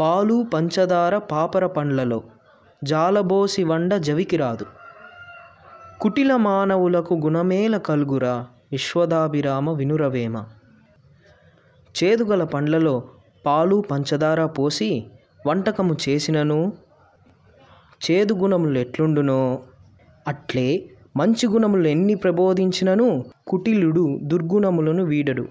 పాలు పంచదార పాపర పండ్లలో జాలబోసి వండ జవికి రాదు కుటిల మానవులకు గుణమేల కల్గురా విశ్వదాభిరామ వినురవేమ చేదుగల పండ్లలో పాలు పంచదార పోసి వంటకము చేసినను చేదు గుణములు ఎట్లుండునో అట్లే మంచి గుణములు ఎన్ని ప్రబోధించినను కుటిలుడు దుర్గుణములను వీడడు